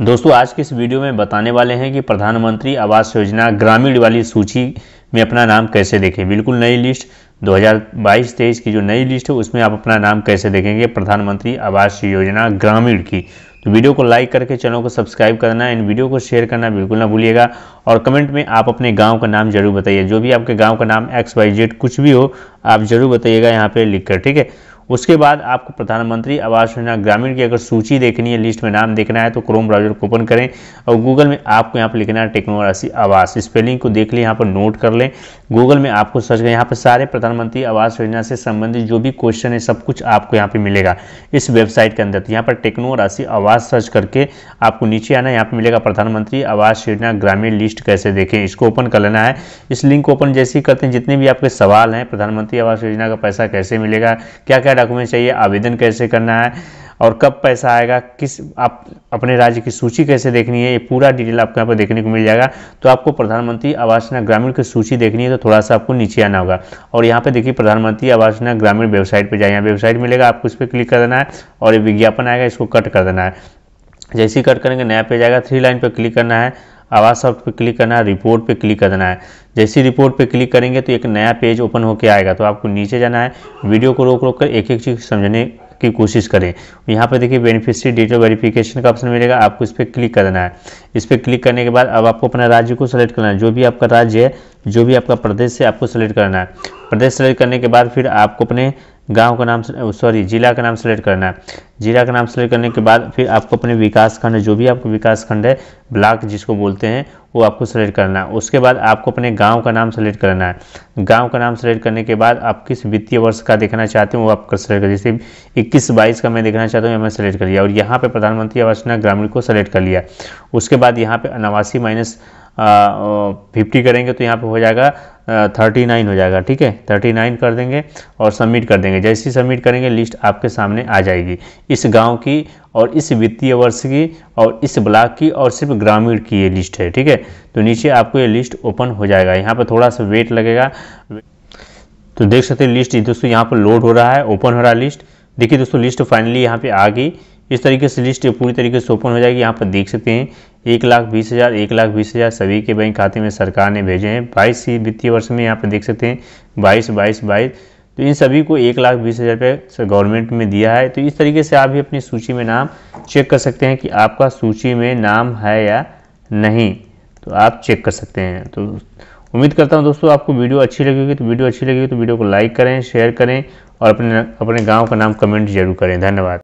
दोस्तों आज के इस वीडियो में बताने वाले हैं कि प्रधानमंत्री आवास योजना ग्रामीण वाली सूची में अपना नाम कैसे देखें बिल्कुल नई लिस्ट 2022-23 की जो नई लिस्ट है उसमें आप अपना नाम कैसे देखेंगे प्रधानमंत्री आवास योजना ग्रामीण की तो वीडियो को लाइक करके चैनल को सब्सक्राइब करना इन वीडियो को शेयर करना बिल्कुल ना भूलिएगा और कमेंट में आप अपने गांव का नाम जरूर बताइए जो भी आपके गांव का नाम एक्स वाई जेड कुछ भी हो आप जरूर बताइएगा यहाँ पे लिख कर ठीक है उसके बाद आपको प्रधानमंत्री आवास योजना ग्रामीण की अगर सूची देखनी है लिस्ट में नाम देखना है तो क्रोम ब्राउजर को ओपन करें और गूगल में आपको यहाँ पर लिखना है टेक्नोराशि आवास स्पेलिंग को देख लें यहाँ पर नोट कर लें गूगल में आपको सर्च करें यहाँ पर सारे प्रधानमंत्री आवास योजना से संबंधित जो भी क्वेश्चन है सब कुछ आपको यहाँ पर मिलेगा इस वेबसाइट के अंदर तो यहाँ पर टेक्नो राशि आवास सर्च करके आपको नीचे आना यहाँ पर मिलेगा प्रधानमंत्री आवास योजना ग्रामीण लिस्ट कैसे देखें इसको ओपन कर लेना है इस लिंक को ओपन जैसे ही करते हैं जितने भी आपके सवाल हैं प्रधानमंत्री आवास योजना का पैसा कैसे मिलेगा क्या क्या डॉक्यूमेंट चाहिए आवेदन कैसे करना है और कब पैसा आएगा किस आप अपने राज्य की सूची कैसे देखनी है ये पूरा डिटेल आपको यहाँ पर देखने को मिल जाएगा तो आपको प्रधानमंत्री आवास योजना ग्रामीण की सूची देखनी है तो थोड़ा सा आपको नीचे आना होगा और यहाँ पे देखिए प्रधानमंत्री आवास योजना ग्रामीण वेबसाइट पर यहाँ वेबसाइट मिलेगा आपको इस पर क्लिक कर देना है और ये विज्ञापन आएगा इसको कट कर देना है जैसे ही कट करेंगे नया पेज आएगा थ्री लाइन पर क्लिक करना है आवाज सॉफ्ट पे क्लिक करना है रिपोर्ट पे क्लिक करना है जैसी रिपोर्ट पे क्लिक करेंगे तो एक नया पेज ओपन होकर आएगा तो आपको नीचे जाना है वीडियो को रोक रोक कर एक एक चीज़ समझने की कोशिश करें यहाँ पर देखिए बेनिफिशियरी डेटा वेरिफिकेशन का ऑप्शन मिलेगा आपको इस पर क्लिक करना है इस पर क्लिक करने के बाद अब आपको अपना राज्य को सेलेक्ट करना है जो भी आपका राज्य है जो भी आपका प्रदेश है आपको सेलेक्ट करना है प्रदेश सेलेक्ट करने के बाद फिर आपको अपने गांव का नाम सॉरी जिला का नाम सेलेक्ट करना है जिला का नाम सेलेक्ट करने के बाद फिर आपको अपने विकास खंड जो भी आपको विकास खंड है ब्लॉक जिसको बोलते हैं वो आपको सेलेक्ट करना है उसके बाद आपको अपने गांव का नाम सेलेक्ट करना है गांव का नाम सेलेक्ट करने के बाद आप किस वित्तीय वर्ष का देखना चाहते हो वो आप सेलेक्ट कर जैसे इक्कीस बाईस का मैं देखना चाहता हूँ मैं सेलेक्ट कर लिया और यहाँ पर प्रधानमंत्री आवास ग्रामीण को सेलेक्ट कर लिया उसके बाद यहाँ पर नवासी माइनस फिफ्टी करेंगे तो यहाँ पे हो जाएगा थर्टी नाइन हो जाएगा ठीक है थर्टी नाइन कर देंगे और सबमिट कर देंगे जैसे ही सबमिट करेंगे लिस्ट आपके सामने आ जाएगी इस गांव की और इस वित्तीय वर्ष की और इस ब्लॉक की और सिर्फ ग्रामीण की ये लिस्ट है ठीक है तो नीचे आपको ये लिस्ट ओपन हो जाएगा यहाँ पर थोड़ा सा वेट लगेगा तो देख सकते हैं लिस्ट दोस्तों यहाँ पर लोड हो रहा है ओपन हो रहा है लिस्ट देखिए दोस्तों लिस्ट फाइनली यहाँ पर आ गई इस तरीके से लिस्ट पूरी तरीके से ओपन हो जाएगी यहाँ पर देख सकते हैं एक लाख बीस हज़ार एक लाख बीस हज़ार सभी के बैंक खाते में सरकार ने भेजे हैं बाईस ही वित्तीय वर्ष में यहाँ पर देख सकते हैं बाईस बाईस बाईस तो इन सभी को एक लाख बीस हज़ार रुपये गवर्नमेंट में दिया है तो इस तरीके से आप भी अपनी सूची में नाम चेक कर सकते हैं कि आपका सूची में नाम है या नहीं तो आप चेक कर सकते हैं तो उम्मीद करता हूं दोस्तों आपको वीडियो अच्छी लगेगी तो वीडियो अच्छी लगेगी तो वीडियो को लाइक करें शेयर करें और अपने अपने गाँव का नाम कमेंट जरूर करें धन्यवाद